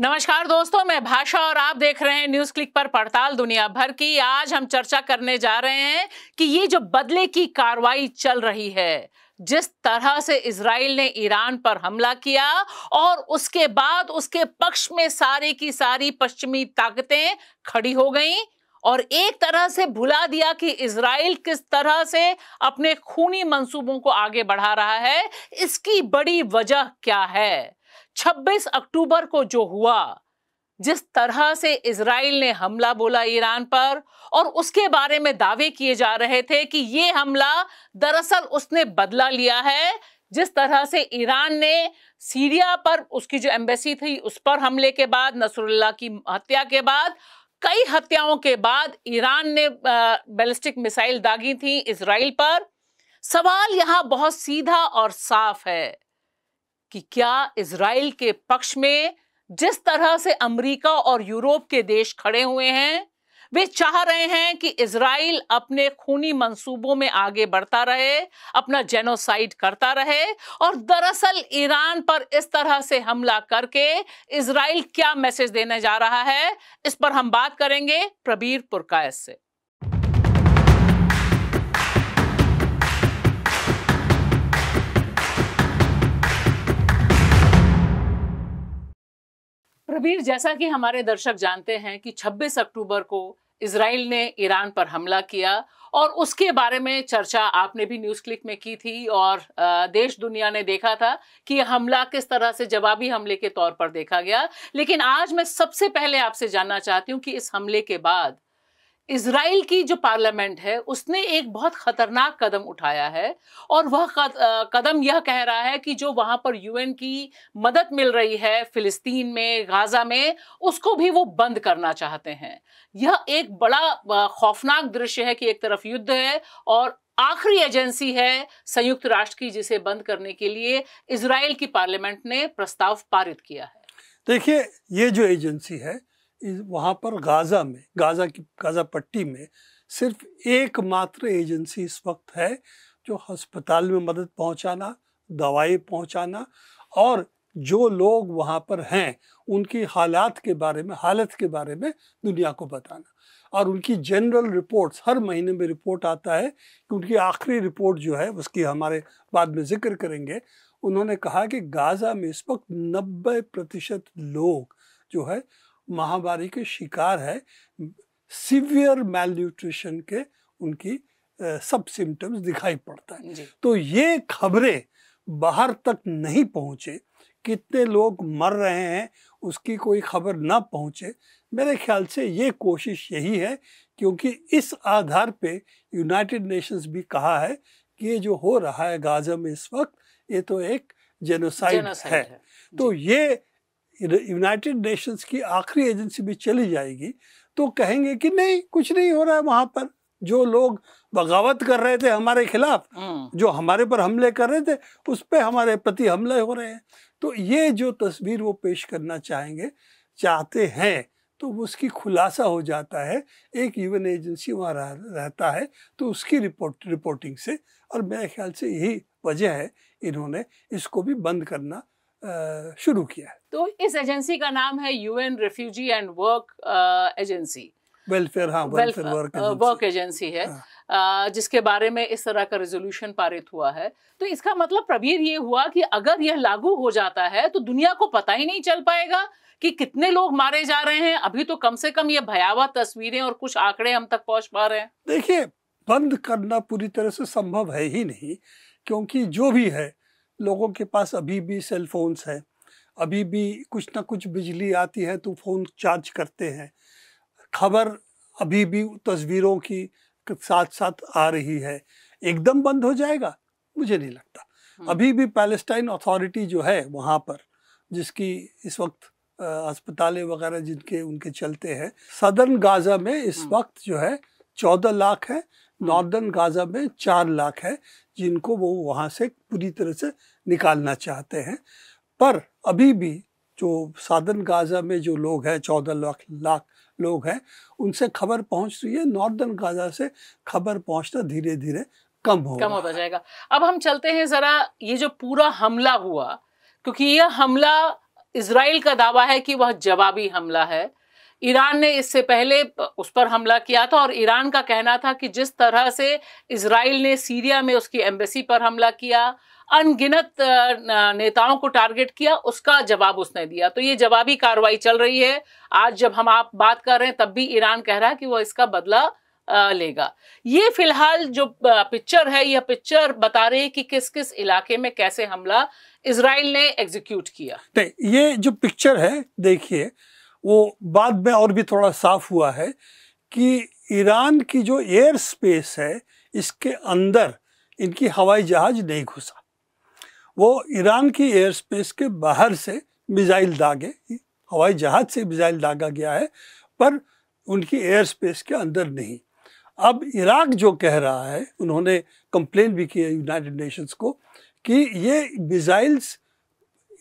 नमस्कार दोस्तों मैं भाषा और आप देख रहे हैं न्यूज क्लिक पर पड़ताल दुनिया भर की आज हम चर्चा करने जा रहे हैं कि ये जो बदले की कार्रवाई चल रही है जिस तरह से इसराइल ने ईरान पर हमला किया और उसके बाद उसके पक्ष में सारी की सारी पश्चिमी ताकतें खड़ी हो गईं और एक तरह से भुला दिया कि इसराइल किस तरह से अपने खूनी मंसूबों को आगे बढ़ा रहा है इसकी बड़ी वजह क्या है 26 अक्टूबर को जो हुआ जिस तरह से इसराइल ने हमला बोला ईरान पर और उसके बारे में दावे किए जा रहे थे कि ये हमला दरअसल उसने बदला लिया है जिस तरह से ईरान ने सीरिया पर उसकी जो एम्बेसी थी उस पर हमले के बाद नसरुल्ला की हत्या के बाद कई हत्याओं के बाद ईरान ने बैलिस्टिक मिसाइल दागी थी इसराइल पर सवाल यहाँ बहुत सीधा और साफ है कि क्या इसराइल के पक्ष में जिस तरह से अमेरिका और यूरोप के देश खड़े हुए हैं वे चाह रहे हैं कि इसराइल अपने खूनी मंसूबों में आगे बढ़ता रहे अपना जेनोसाइड करता रहे और दरअसल ईरान पर इस तरह से हमला करके इसराइल क्या मैसेज देने जा रहा है इस पर हम बात करेंगे प्रबीर पुरकायस से प्रवीर जैसा कि हमारे दर्शक जानते हैं कि 26 अक्टूबर को इसराइल ने ईरान पर हमला किया और उसके बारे में चर्चा आपने भी न्यूज़ क्लिक में की थी और देश दुनिया ने देखा था कि हमला किस तरह से जवाबी हमले के तौर पर देखा गया लेकिन आज मैं सबसे पहले आपसे जानना चाहती हूँ कि इस हमले के बाद इसराइल की जो पार्लियामेंट है उसने एक बहुत खतरनाक कदम उठाया है और वह कदम यह कह रहा है कि जो वहां पर यूएन की मदद मिल रही है फिलिस्तीन में गाज़ा में उसको भी वो बंद करना चाहते हैं यह एक बड़ा खौफनाक दृश्य है कि एक तरफ युद्ध है और आखिरी एजेंसी है संयुक्त राष्ट्र की जिसे बंद करने के लिए इसराइल की पार्लियामेंट ने प्रस्ताव पारित किया है देखिए ये जो एजेंसी है वहाँ पर गाज़ा में गाज़ा की गाज़ा पट्टी में सिर्फ एकमात्र एजेंसी इस वक्त है जो अस्पताल में मदद पहुँचाना दवाई पहुँचाना और जो लोग वहाँ पर हैं उनकी हालात के बारे में हालत के बारे में दुनिया को बताना और उनकी जनरल रिपोर्ट्स हर महीने में रिपोर्ट आता है कि उनकी आखिरी रिपोर्ट जो है उसकी हमारे बाद में जिक्र करेंगे उन्होंने कहा कि गाज़ा में इस वक्त नब्बे प्रतिशत लोग जो है महामारी के शिकार है सिवियर मेल न्यूट्रिशन के उनकी सब सिम्टम्स दिखाई पड़ता है तो ये खबरें बाहर तक नहीं पहुँचे कितने लोग मर रहे हैं उसकी कोई खबर ना पहुँचे मेरे ख्याल से ये कोशिश यही है क्योंकि इस आधार पे यूनाइटेड नेशंस भी कहा है कि ये जो हो रहा है गाजा में इस वक्त ये तो एक जेनोसाइड है।, है तो ये यूनाइटेड नेशंस की आखिरी एजेंसी भी चली जाएगी तो कहेंगे कि नहीं कुछ नहीं हो रहा है वहाँ पर जो लोग बगावत कर रहे थे हमारे खिलाफ हम्म। जो हमारे पर हमले कर रहे थे उस पर हमारे प्रति हमले हो रहे हैं तो ये जो तस्वीर वो पेश करना चाहेंगे चाहते हैं तो उसकी खुलासा हो जाता है एक यूएन एजेंसी वहाँ रह, रहता है तो उसकी रिपोर्ट रिपोर्टिंग से और मेरे ख्याल से यही वजह है इन्होंने इसको भी बंद करना शुरू किया है तो इस एजेंसी का नाम है UN refugee and work agency हाँ, वेलफेयर वेलफेयर वर्क एजेंसी है हाँ। जिसके बारे में इस तरह का रेजोल्यूशन पारित हुआ है तो इसका मतलब प्रवीर ये हुआ कि अगर यह लागू हो जाता है तो दुनिया को पता ही नहीं चल पाएगा कि कितने लोग मारे जा रहे हैं अभी तो कम से कम ये भयावह तस्वीरें और कुछ आंकड़े हम तक पहुंच पा रहे हैं देखिए बंद करना पूरी तरह से संभव है ही नहीं क्योंकि जो भी है लोगों के पास अभी भी सेल फोन्स हैं अभी भी कुछ ना कुछ बिजली आती है तो फ़ोन चार्ज करते हैं खबर अभी भी तस्वीरों की साथ साथ आ रही है एकदम बंद हो जाएगा मुझे नहीं लगता हम्म। अभी भी पैलेस्टाइन अथॉरिटी जो है वहाँ पर जिसकी इस वक्त अस्पतालें वगैरह जिनके उनके चलते हैं सदर्न गाज़ा में इस हम्म। वक्त जो है चौदह लाख है हम्म। नॉर्दर्न गाज़ा में चार लाख है जिनको वो वहाँ से पूरी तरह से निकालना चाहते हैं पर अभी भी जो साधन गाज़ा में जो लोग हैं चौदह लाख लाख लोग हैं उनसे खबर पहुंच रही है नॉर्दर्न गाज़ा से खबर पहुंचना धीरे धीरे कम हो कम होता जाएगा अब हम चलते हैं ज़रा ये जो पूरा हमला हुआ क्योंकि यह हमला इसराइल का दावा है कि वह जवाबी हमला है ईरान ने इससे पहले उस पर हमला किया था और ईरान का कहना था कि जिस तरह से इसराइल ने सीरिया में उसकी एम्बेसी पर हमला किया अनगिनत नेताओं को टारगेट किया उसका जवाब उसने दिया तो ये जवाबी कार्रवाई चल रही है आज जब हम आप बात कर रहे हैं तब भी ईरान कह रहा है कि वह इसका बदला लेगा ये फिलहाल जो पिक्चर है यह पिक्चर बता रही है कि किस किस इलाके में कैसे हमला इसराइल ने एग्जीक्यूट किया नहीं ये जो पिक्चर है देखिए वो बाद में और भी थोड़ा साफ हुआ है कि ईरान की जो एयर स्पेस है इसके अंदर इनकी हवाई जहाज़ नहीं घुसा वो ईरान की एयर स्पेस के बाहर से मिज़ाइल दागे हवाई जहाज़ से मिज़ाइल दागा गया है पर उनकी एयर स्पेस के अंदर नहीं अब इराक जो कह रहा है उन्होंने कंप्लेन भी की है यूनाइटेड नेशंस को कि ये मिज़ाइल्स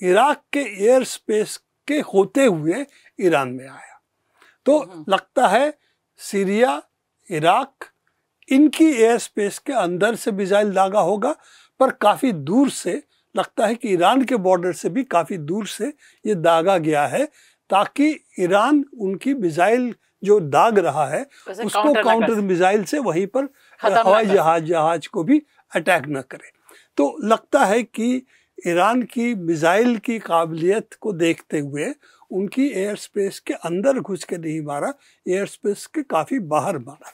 इराक के एयर स्पेस के होते हुए ईरान में आया तो हम्म। लगता है सीरिया इराक इनकी एयर स्पेस के अंदर से मिज़ाइल दागा होगा पर काफ़ी दूर से लगता है कि ईरान के बॉर्डर से भी काफ़ी दूर से ये दागा गया है ताकि ईरान उनकी मिज़ाइल जो दाग रहा है उसको काउंटर मिज़ाइल से वहीं पर हवाई जहाज जहाज को भी अटैक न करे तो लगता है कि ईरान की मिज़ाइल की काबिलियत को देखते हुए उनकी एयर स्पेस के अंदर घुस के नहीं मारा एयर स्पेस के काफ़ी बाहर मारा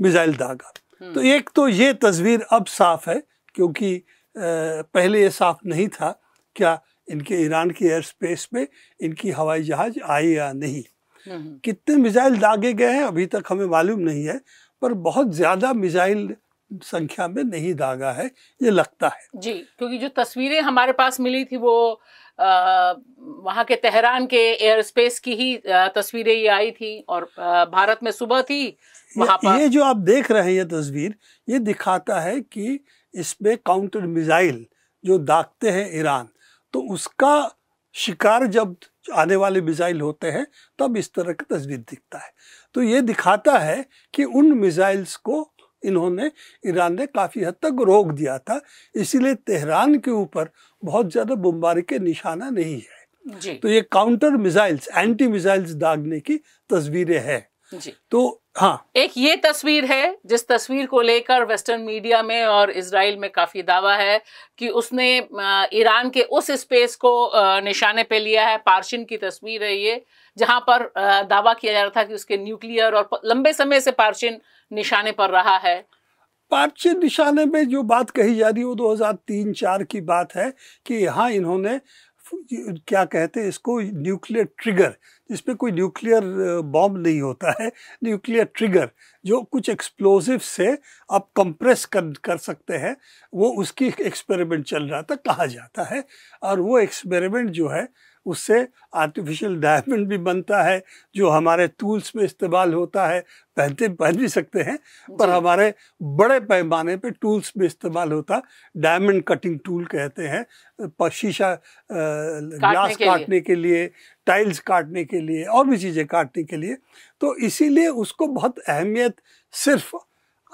मिज़ाइल दागा हम्म। तो एक तो ये तस्वीर अब साफ है क्योंकि पहले ये साफ नहीं था क्या इनके ईरान की एयर स्पेस में इनकी हवाई जहाज़ आए या नहीं हम्म, हम्म। कितने मिज़ाइल दागे गए हैं अभी तक हमें मालूम नहीं है पर बहुत ज़्यादा मिज़ाइल संख्या में नहीं दागा है ये लगता है जी क्योंकि जो तस्वीरें हमारे पास मिली थी वो आ, वहाँ के तेहरान के एयर स्पेस की ही तस्वीरें ये आई थी और भारत में सुबह थी वहाँ पर ये जो आप देख रहे हैं ये तस्वीर ये दिखाता है कि इसमें काउंटर मिसाइल जो दागते हैं ईरान तो उसका शिकार जब आने वाले मिसाइल होते हैं तब इस तरह की तस्वीर दिखता है तो ये दिखाता है कि उन मिसाइल्स को इन्होंने ईरान ने काफ़ी हद तक रोक दिया था इसीलिए तेहरान के ऊपर बहुत ज़्यादा बमबारी के निशाना नहीं है तो ये काउंटर मिसाइल्स एंटी मिसाइल्स दागने की तस्वीरें हैं जी तो हाँ एक ये तस्वीर है जिस तस्वीर को लेकर वेस्टर्न मीडिया में और इसराइल में काफी दावा है कि उसने ईरान के उस स्पेस को निशाने पे लिया है पार्शिन की तस्वीर है ये जहां पर दावा किया जा रहा था कि उसके न्यूक्लियर और लंबे समय से पार्शिन निशाने पर रहा है पार्चे निशाने में जो बात कही जा रही है वो दो हजार की बात है कि यहाँ इन्होंने क्या कहते हैं इसको न्यूक्लियर ट्रिगर जिसमें कोई न्यूक्लियर बॉम्ब नहीं होता है न्यूक्लियर ट्रिगर जो कुछ एक्सप्लोजिव से आप कंप्रेस कर कर सकते हैं वो उसकी एक्सपेरिमेंट चल रहा था कहा जाता है और वो एक्सपेरिमेंट जो है उससे आर्टिफिशियल डायमंड भी बनता है जो हमारे टूल्स में इस्तेमाल होता है पहनते पहन भी सकते हैं पर हमारे बड़े पैमाने पे टूल्स में इस्तेमाल होता डायमंड कटिंग टूल कहते हैं शीशा ग्लास के काटने के लिए टाइल्स काटने के लिए और भी चीज़ें काटने के लिए तो इसीलिए उसको बहुत अहमियत सिर्फ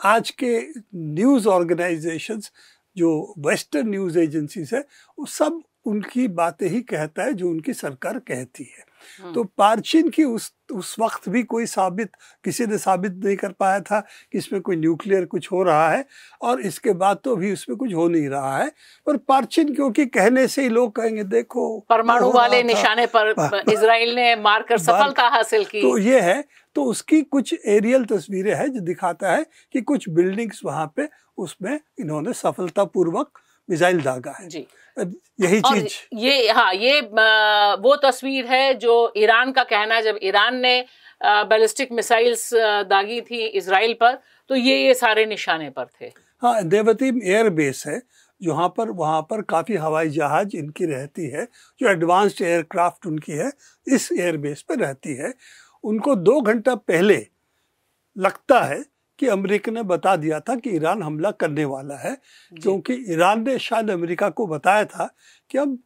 आज के न्यूज़ ऑर्गेनाइजेशंस जो वेस्टर्न न्यूज़ एजेंसीज है वो सब उनकी बातें ही कहता है जो उनकी सरकार कहती है हाँ। तो पार्चिन की उस उस वक्त भी कोई साबित किसी ने साबित नहीं कर पाया था कि इसमें कोई न्यूक्लियर कुछ हो रहा है और इसके बाद तो अभी उसमें कुछ हो नहीं रहा है पर पार्चिन क्योंकि कहने से ही लोग कहेंगे देखो परमाणु वाले निशाने पर इसराइल ने मारकर सफलता हासिल की तो ये है तो उसकी कुछ एरियल तस्वीरें हैं जो दिखाता है कि कुछ बिल्डिंग्स वहां पे उसमें इन्होंने सफलतापूर्वक मिसाइल दागा है जी यही चीज ये हाँ ये वो तस्वीर है जो ईरान का कहना है जब ईरान ने बैलिस्टिक मिसाइल्स दागी थी इसराइल पर तो ये ये सारे निशाने पर थे हाँ देवती एयरबेस है जहाँ पर वहाँ पर काफ़ी हवाई जहाज़ इनकी रहती है जो एडवांस्ड एयरक्राफ्ट उनकी है इस एयरबेस पर रहती है उनको दो घंटा पहले लगता है कि अमेरिका ने बता दिया था कि ईरान हमला करने वाला है क्योंकि ईरान ने शायद अमेरिका को बताया था कि अब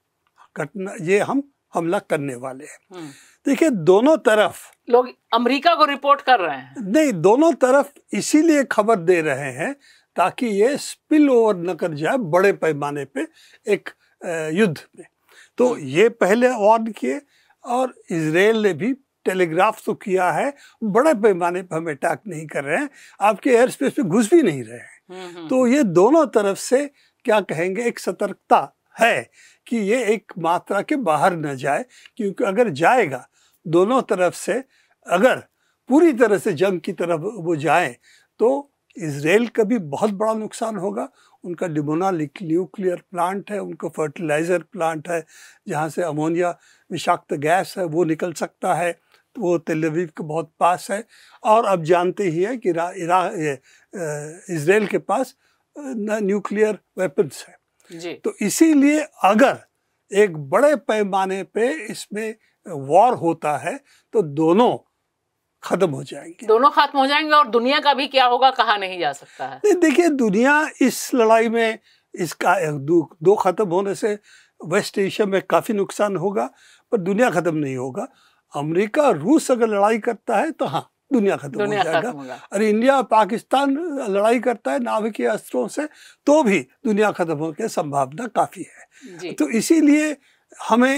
घटना ये हम हमला करने वाले हैं हम्म। देखिए दोनों तरफ लोग अमेरिका को रिपोर्ट कर रहे हैं नहीं दोनों तरफ इसीलिए खबर दे रहे हैं ताकि ये स्पिल ओवर न कर जाए बड़े पैमाने पे एक युद्ध में तो हम्म। ये पहले वार्न किए और इसराइल ने भी टेलीग्राफ तो किया है बड़े पैमाने पर हम अटैक नहीं कर रहे हैं आपके एयर स्पेस में घुस भी नहीं रहे हैं हम्म, हम्म। तो ये दोनों तरफ से क्या कहेंगे एक सतर्कता है कि ये एक मात्रा के बाहर न जाए क्योंकि अगर जाएगा दोनों तरफ से अगर पूरी तरह से जंग की तरफ वो जाए तो इसराइल का भी बहुत बड़ा नुकसान होगा उनका डिमोना न्यूक्लियर प्लांट है उनका फर्टिलाइज़र प्लांट है जहाँ से अमोनिया विषाक्त गैस है वो निकल सकता है वो तेलवीव के बहुत पास है और अब जानते ही है कि इसराइल के पास न्यूक्लियर वेपन्स है जी। तो इसीलिए अगर एक बड़े पैमाने पे इसमें वॉर होता है तो दोनों खत्म हो जाएंगे दोनों खत्म हो जाएंगे और दुनिया का भी क्या होगा कहा नहीं जा सकता है देखिए दुनिया इस लड़ाई में इसका दो, दो खत्म होने से वेस्ट एशिया में काफ़ी नुकसान होगा पर दुनिया खत्म नहीं होगा अमेरिका रूस अगर लड़ाई करता है तो हाँ दुनिया खत्म हो जाएगा अरे इंडिया पाकिस्तान लड़ाई करता है नाभिकीय अस्त्रों से तो भी दुनिया खत्म होने की संभावना काफ़ी है तो इसीलिए हमें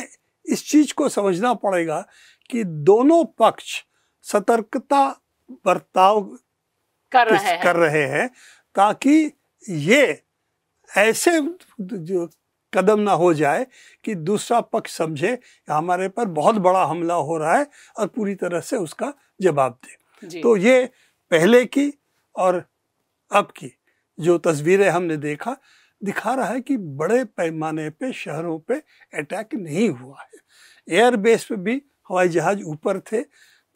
इस चीज़ को समझना पड़ेगा कि दोनों पक्ष सतर्कता बर्ताव कर रहे हैं कर रहे हैं ताकि ये ऐसे जो कदम ना हो जाए कि दूसरा पक्ष समझे हमारे पर बहुत बड़ा हमला हो रहा है और पूरी तरह से उसका जवाब दे तो ये पहले की और अब की जो तस्वीरें हमने देखा दिखा रहा है कि बड़े पैमाने पे शहरों पे अटैक नहीं हुआ है एयरबेस पे भी हवाई जहाज़ ऊपर थे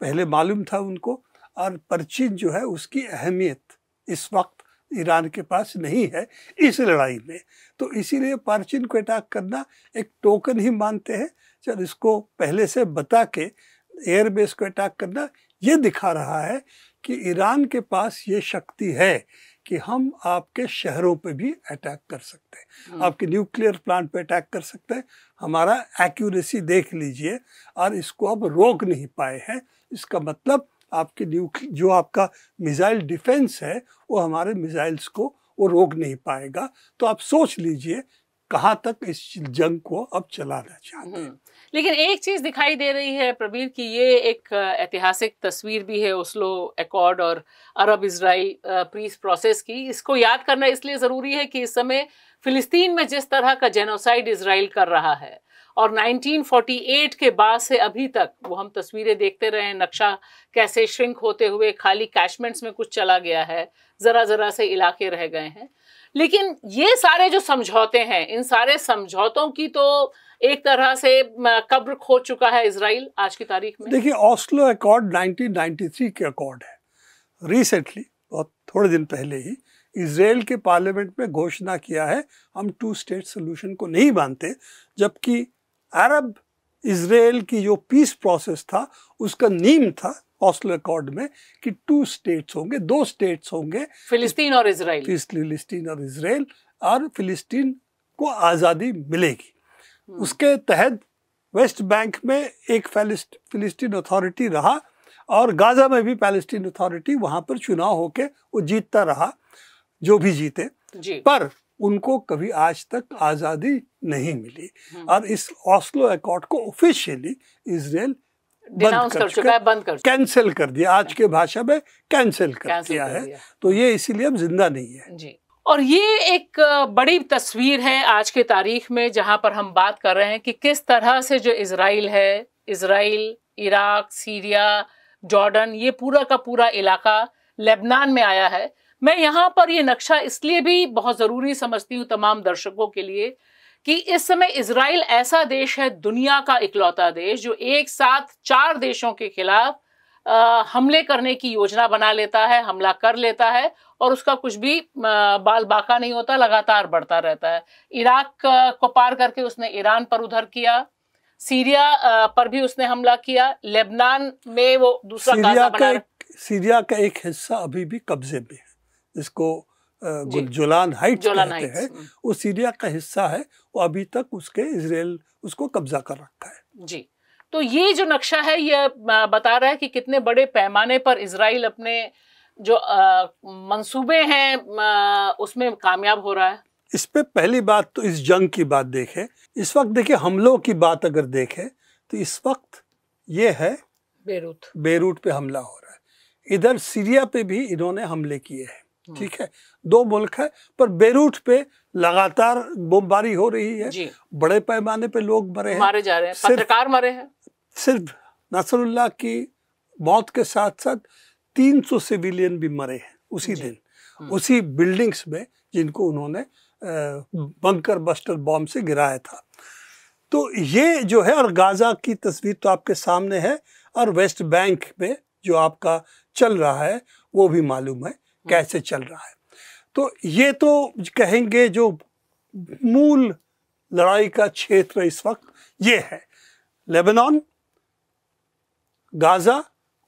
पहले मालूम था उनको और परचीन जो है उसकी अहमियत इस वक्त ईरान के पास नहीं है इस लड़ाई में तो इसीलिए पार्चिन को अटैक करना एक टोकन ही मानते हैं चल इसको पहले से बता के एयरबेस को अटैक करना ये दिखा रहा है कि ईरान के पास ये शक्ति है कि हम आपके शहरों पे भी अटैक कर सकते हैं हम्म। आपके न्यूक्लियर प्लांट पे अटैक कर सकते हैं हमारा एक्यूरेसी देख लीजिए और इसको अब रोक नहीं पाए हैं इसका मतलब आपके न्यूक्ल जो आपका मिसाइल डिफेंस है वो हमारे मिसाइल्स को वो रोक नहीं पाएगा तो आप सोच लीजिए कहाँ तक इस जंग को अब चलाना चाहते हैं हम्म। लेकिन एक चीज दिखाई दे रही है प्रवीर की ये एक ऐतिहासिक तस्वीर भी है उसलो एकॉर्ड और अरब इसराइल पीस प्रोसेस की इसको याद करना इसलिए जरूरी है कि इस समय फिलिस्तीन में जिस तरह का जेनोसाइड इसराइल कर रहा है और 1948 के बाद से अभी तक वो हम तस्वीरें देखते रहे नक्शा कैसे श्रिंक होते हुए खाली कैशमेंट्स में कुछ चला गया है ज़रा ज़रा से इलाके रह गए हैं लेकिन ये सारे जो समझौते हैं इन सारे समझौतों की तो एक तरह से कब्र खो चुका है इसराइल आज की तारीख में देखिए ऑस्लो अकॉर्ड 1993 के अकॉर्ड है रिसेंटली बहुत थोड़े दिन पहले ही इसराइल के पार्लियामेंट में घोषणा किया है हम टू स्टेट सोल्यूशन को नहीं मानते जबकि अरब इसराइल की जो पीस प्रोसेस था उसका नीम था ऑस्लो अकॉर्ड में कि टू स्टेट्स होंगे दो स्टेट्स होंगे फिलिस्तीन और इसराइल फिलिस्तीन और इसराइल और फिलिस्तीन को आज़ादी मिलेगी हम्म। उसके तहत वेस्ट बैंक में एक फिलिस्तीन अथॉरिटी रहा और गाज़ा में भी फैलस्टीन अथॉरिटी वहाँ पर चुनाव होके वो जीतता रहा जो भी जीते जी। पर उनको कभी आज तक आज़ादी नहीं मिली हम्म। और इस ऑस्लो अकॉर्ड को ऑफिशियली इसराइल बंद कर, कर चुका है बंद कर कैंसिल कर दिया आज के भाषा में कैंसिल कर, कर दिया है तो ये इसीलिए अब जिंदा नहीं है जी और ये एक बड़ी तस्वीर है आज के तारीख में जहां पर हम बात कर रहे हैं कि किस तरह से जो इसराइल है इसराइल इराक सीरिया जॉर्डन ये पूरा का पूरा इलाका लेबनान में आया है मैं यहाँ पर यह नक्शा इसलिए भी बहुत ज़रूरी समझती हूँ तमाम दर्शकों के लिए कि इस समय इसराइल ऐसा देश है दुनिया का इकलौता देश जो एक साथ चार देशों के खिलाफ आ, हमले करने की योजना बना लेता है हमला कर लेता है और उसका कुछ भी आ, बाल बाका नहीं होता लगातार बढ़ता रहता है इराक को पार करके उसने ईरान पर उधर किया सीरिया आ, पर भी उसने हमला किया लेबनान में वो दूसरा सीरिया का एक, सीरिया का एक हिस्सा अभी भी कब्जे में है इसको जुलान हाइट कहते हैं हम्म। वो सीरिया का हिस्सा है वो अभी तक उसके इसराइल उसको कब्जा कर रखा है जी तो ये जो नक्शा है ये बता रहा है कि कितने बड़े पैमाने पर इसराइल अपने जो मंसूबे हैं उसमें कामयाब हो रहा है इस पे पहली बात तो इस जंग की बात देखें इस वक्त देखिए हमलों की बात अगर देखें तो इस वक्त ये है बेरूत बेरूत पे हमला हो रहा है इधर सीरिया पे भी इन्होंने हमले किए हैं हाँ। ठीक है दो मुल्क है पर बेरूट पे लगातार बमबारी हो रही है बड़े पैमाने पे लोग मरे हैं मारे जा रहे हैं पत्रकार मरे हैं सिर्फ नसरुल्ला की मौत के साथ साथ 300 सिविलियन भी मरे हैं उसी दिन हम्म। उसी बिल्डिंग्स में जिनको उन्होंने बंकर बस्टर बॉम्ब से गिराया था तो ये जो है और गाज़ा की तस्वीर तो आपके सामने है और वेस्ट बैंक में जो आपका चल रहा है वो भी मालूम है हम्म। कैसे चल रहा है तो ये तो कहेंगे जो मूल लड़ाई का क्षेत्र इस वक्त ये है लेबनान गाज़ा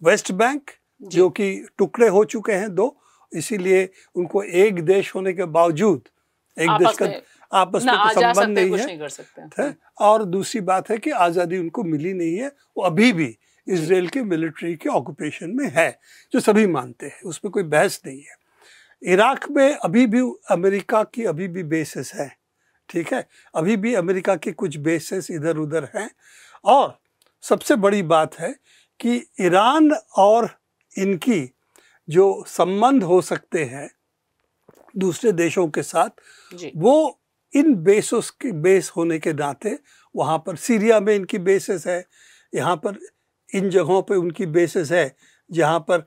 वेस्ट बैंक जो कि टुकड़े हो चुके हैं दो इसीलिए उनको एक देश होने के बावजूद एक देश का आपस में तो संबंध नहीं है नहीं और दूसरी बात है कि आज़ादी उनको मिली नहीं है वो अभी भी इसराइल के मिलिट्री के ऑक्यूपेशन में है जो सभी मानते हैं उसमें कोई बहस नहीं है इराक में अभी भी अमेरिका की अभी भी बेसिस है ठीक है अभी भी अमेरिका के कुछ बेसिस इधर उधर हैं और सबसे बड़ी बात है कि ईरान और इनकी जो संबंध हो सकते हैं दूसरे देशों के साथ वो इन बेसों के बेस होने के नाते वहाँ पर सीरिया में इनकी बेसिस है यहाँ पर इन जगहों पे उनकी बेसिस है जहाँ पर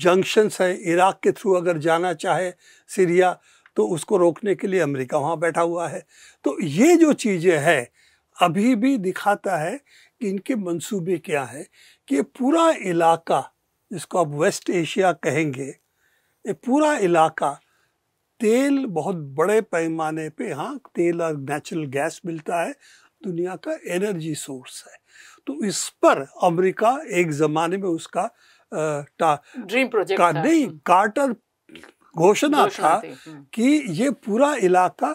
जंक्शंस है इराक़ के थ्रू अगर जाना चाहे सीरिया तो उसको रोकने के लिए अमेरिका वहाँ बैठा हुआ है तो ये जो चीज़ें हैं अभी भी दिखाता है कि इनके मंसूबे क्या हैं कि पूरा इलाका जिसको आप वेस्ट एशिया कहेंगे ये पूरा इलाका तेल बहुत बड़े पैमाने पे यहाँ तेल और नेचुरल गैस मिलता है दुनिया का एनर्जी सोर्स है तो इस पर अमेरिका एक जमाने में उसका ड्रीम प्रोजेक्ट का, नहीं कार्टर हम्म। घोषणा था हम्म। कि ये पूरा इलाका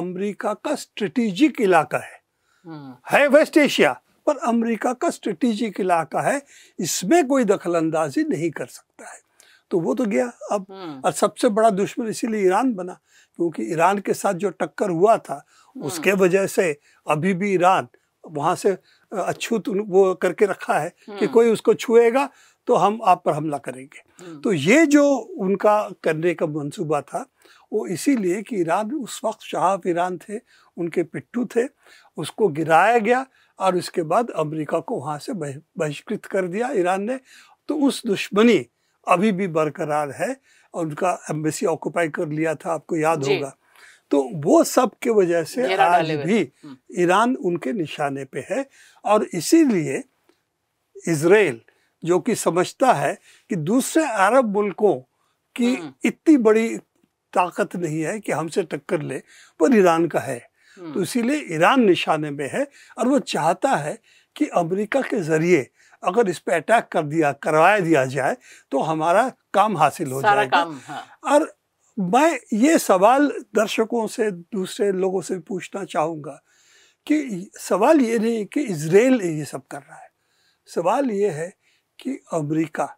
अमेरिका का स्ट्रेटेजिक इलाका है हम्म। है वेस्ट एशिया पर अमेरिका का स्ट्रेटेजिक इलाका है इसमें कोई दखल अंदाजी नहीं कर सकता है तो वो तो गया अब और सबसे बड़ा दुश्मन इसीलिए ईरान बना क्योंकि ईरान के साथ जो टक्कर हुआ था उसके वजह से अभी भी ईरान वहां से अछूत वो करके रखा है कि हम्म। कोई उसको छुएगा तो हम आप पर हमला करेंगे हम्म। तो ये जो उनका करने का मंसूबा था वो इसीलिए कि ईरान उस वक्त शाह ईरान थे उनके पिट्टू थे उसको गिराया गया और उसके बाद अमेरिका को वहाँ से बहिष्कृत कर दिया ईरान ने तो उस दुश्मनी अभी भी बरकरार है और उनका एम्बेसी ऑक्यूपाई कर लिया था आपको याद होगा तो वो सब के वजह से आज भी हम्म। ईरान उनके निशाने पे है और इसीलिए इसराइल जो कि समझता है कि दूसरे अरब मुल्कों की हम्म। इतनी बड़ी ताकत नहीं है कि हमसे टक्कर ले पर ईरान का है हम्म। तो इसीलिए ईरान निशाने में है और वो चाहता है कि अमेरिका के ज़रिए अगर इस पर अटैक कर दिया करवाया दिया जाए तो हमारा काम हासिल हो जाएगा हाँ। और मैं ये सवाल दर्शकों से दूसरे लोगों से पूछना चाहूँगा कि सवाल ये नहीं कि इसराइल ये सब कर रहा है सवाल ये है कि अमेरिका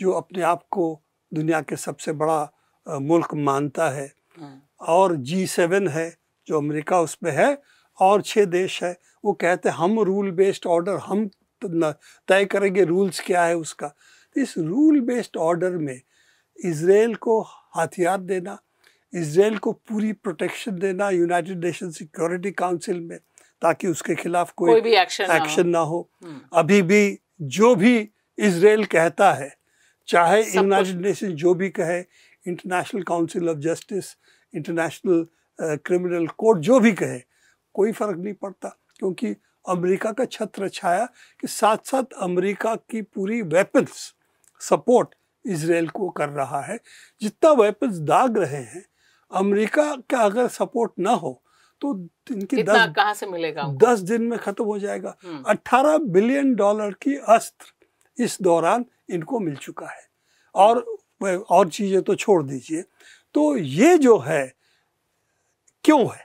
जो अपने आप को दुनिया के सबसे बड़ा मुल्क मानता है हाँ। और जी सेवन है जो अमेरिका उसमें है और छः देश है वो कहते हैं हम रूल बेस्ड ऑर्डर हम तय करेंगे रूल्स क्या है उसका इस रूल बेस्ड ऑर्डर में इसराइल को हथियार देना इसराइल को पूरी प्रोटेक्शन देना यूनाइटेड नेशन सिक्योरिटी काउंसिल में ताकि उसके खिलाफ कोई, कोई भी एक्शन ना हो, ना हो। हम्म। अभी भी जो भी इसराइल कहता है चाहे यूनाइटेड नेशन जो भी कहे International Council of Justice International Criminal Court जो भी कहे कोई फर्क नहीं पड़ता क्योंकि अमेरिका का छत्र छाया कि साथ साथ अमेरिका की पूरी वेपन्स सपोर्ट इसराइल को कर रहा है जितना वेपन्स दाग रहे हैं अमेरिका का अगर सपोर्ट ना हो तो इनकी दस कहाँ से मिलेगा दस दिन में खत्म हो जाएगा अट्ठारह बिलियन डॉलर की अस्त्र इस दौरान इनको मिल चुका है और और चीज़ें तो छोड़ दीजिए तो ये जो है क्यों है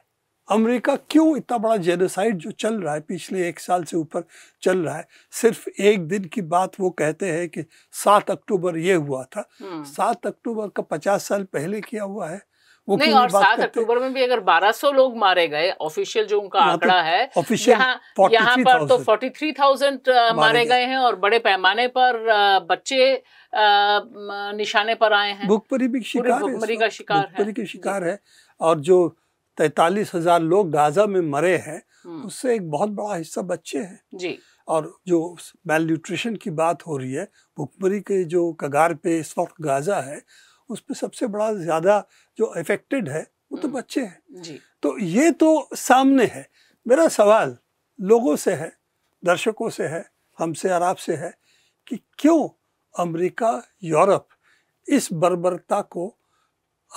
अमेरिका क्यों इतना बड़ा जेनोसाइड जो चल रहा है पिछले एक साल से ऊपर चल रहा है सिर्फ एक दिन की बात वो कहते हैं कि सात अक्टूबर ये हुआ था हम्म। सात अक्टूबर का पचास साल पहले किया हुआ है वो नहीं और सात अक्टूबर में भी अगर 1200 लोग मारे गए ऑफिशियल जो उनका आंकड़ा है यहाँ यहाँ पर तो 43,000 मारे गए हैं और बड़े पैमाने पर बच्चे निशाने पर आए हैं भुखमरी भी शिकार है का शिकार है और जो तैतालीस हजार लोग गाजा में मरे हैं हम्म। उससे एक बहुत बड़ा हिस्सा बच्चे हैं जी और जो मेल न्यूट्रिशन की बात हो रही है भुखमरी के जो कगार पे इस वक्त गाजा है उस पर सबसे बड़ा ज़्यादा जो अफेक्टेड है वो तो हम्म। बच्चे हैं तो ये तो सामने है मेरा सवाल लोगों से है दर्शकों से है हमसे और आपसे है कि क्यों अमेरिका यूरोप इस बर्बरता को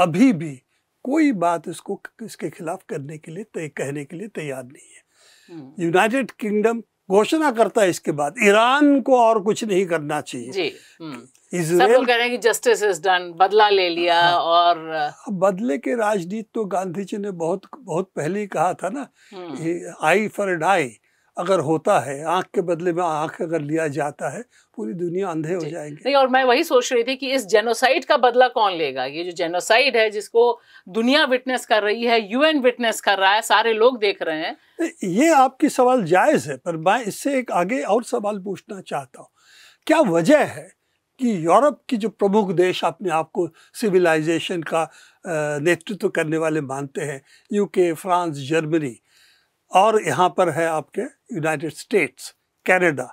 अभी भी कोई बात इसको इसके खिलाफ करने के लिए तय कहने के लिए तैयार नहीं है हम्म। यूनाइटेड किंगडम घोषणा करता है इसके बाद ईरान को और कुछ नहीं करना चाहिए हम्म। इसराइल कह रहे हैं कि जस्टिस इज डन बदला ले लिया हाँ, हाँ। और बदले के राजनीति तो गांधी जी ने बहुत बहुत पहले ही कहा था ना हम्म। आई फॉर एन आई अगर होता है आंख के बदले में आंख अगर लिया जाता है पूरी दुनिया अंधे हो जाएगी नहीं और मैं वही सोच रही थी कि इस जेनोसाइड का बदला कौन लेगा ये जो जेनोसाइड है जिसको दुनिया विटनेस कर रही है यूएन विटनेस कर रहा है सारे लोग देख रहे हैं ये आपकी सवाल जायज़ है पर मैं इससे एक आगे और सवाल पूछना चाहता हूँ क्या वजह है कि यूरोप की जो प्रमुख देश अपने आप को सिविलाइजेशन का नेतृत्व करने वाले मानते हैं यूके फ्रांस जर्मनी और यहाँ पर है आपके यूनाइटेड स्टेट्स कैनेडा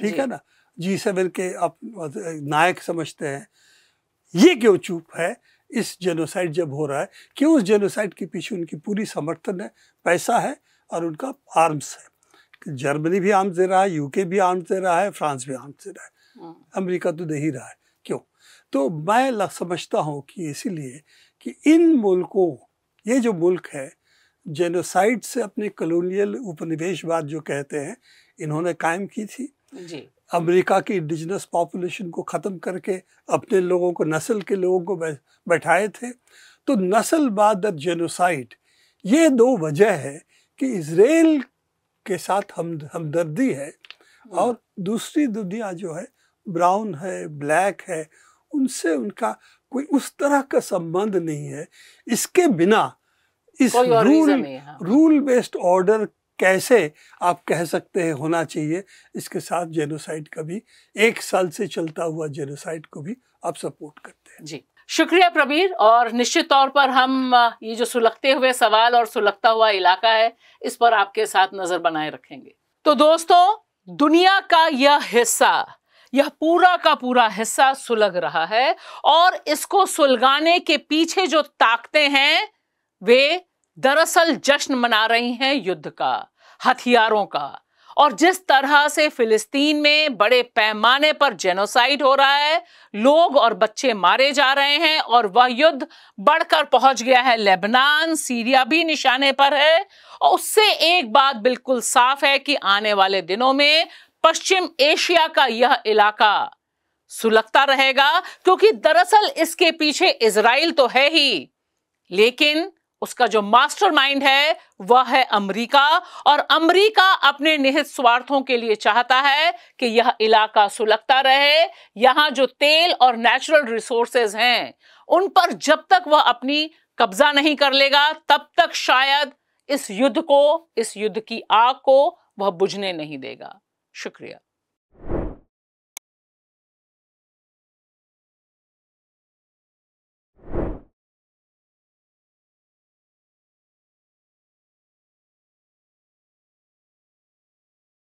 ठीक है ना जी सेवन के आप नायक समझते हैं ये क्यों चुप है इस जेनोसाइड जब हो रहा है क्यों उस जेनोसाइड के पीछे उनकी पूरी समर्थन है पैसा है और उनका आर्म्स है जर्मनी भी आर्म्स दे रहा है यूके भी आर्म्स दे रहा है फ्रांस भी आर्म्स दे रहा है हाँ। अमेरिका तो दे ही रहा है क्यों तो मैं समझता हूँ कि इसीलिए कि इन मुल्कों ये जो मुल्क है जेनोसाइड से अपने कलोनियल उपनिवेशवाद जो कहते हैं इन्होंने कायम की थी जी अमेरिका की इंडिजनस पॉपुलेशन को ख़त्म करके अपने लोगों को नस्ल के लोगों को बैठाए थे तो नस्लवाद और जेनोसाइड ये दो वजह है कि इसराइल के साथ हम हमदर्दी है हम्म। और दूसरी दुनिया जो है ब्राउन है ब्लैक है उनसे उनका कोई उस तरह का संबंध नहीं है इसके बिना इस रूल रूल बेस्ड ऑर्डर कैसे आप कह सकते हैं होना चाहिए इसके साथ जेनोसाइड का भी एक साल से चलता हुआ जेनोसाइड को भी आप सपोर्ट करते हैं जी शुक्रिया प्रबीर और निश्चित तौर पर हम ये जो सुलगते हुए सवाल और सुलगता हुआ इलाका है इस पर आपके साथ नज़र बनाए रखेंगे तो दोस्तों दुनिया का यह हिस्सा यह पूरा का पूरा हिस्सा सुलग रहा है और इसको सुलगाने के पीछे जो ताकते हैं वे दरअसल जश्न मना रही हैं युद्ध का हथियारों का और जिस तरह से फिलिस्तीन में बड़े पैमाने पर जेनोसाइड हो रहा है लोग और बच्चे मारे जा रहे हैं और वह युद्ध बढ़कर पहुंच गया है लेबनान सीरिया भी निशाने पर है और उससे एक बात बिल्कुल साफ है कि आने वाले दिनों में पश्चिम एशिया का यह इलाका सुलगता रहेगा क्योंकि दरअसल इसके पीछे इसराइल तो है ही लेकिन उसका जो मास्टरमाइंड है वह है अमेरिका और अमेरिका अपने निहित स्वार्थों के लिए चाहता है कि यह इलाका सुलगता रहे यहां जो तेल और नेचुरल रिसोर्सेज हैं उन पर जब तक वह अपनी कब्जा नहीं कर लेगा तब तक शायद इस युद्ध को इस युद्ध की आग को वह बुझने नहीं देगा शुक्रिया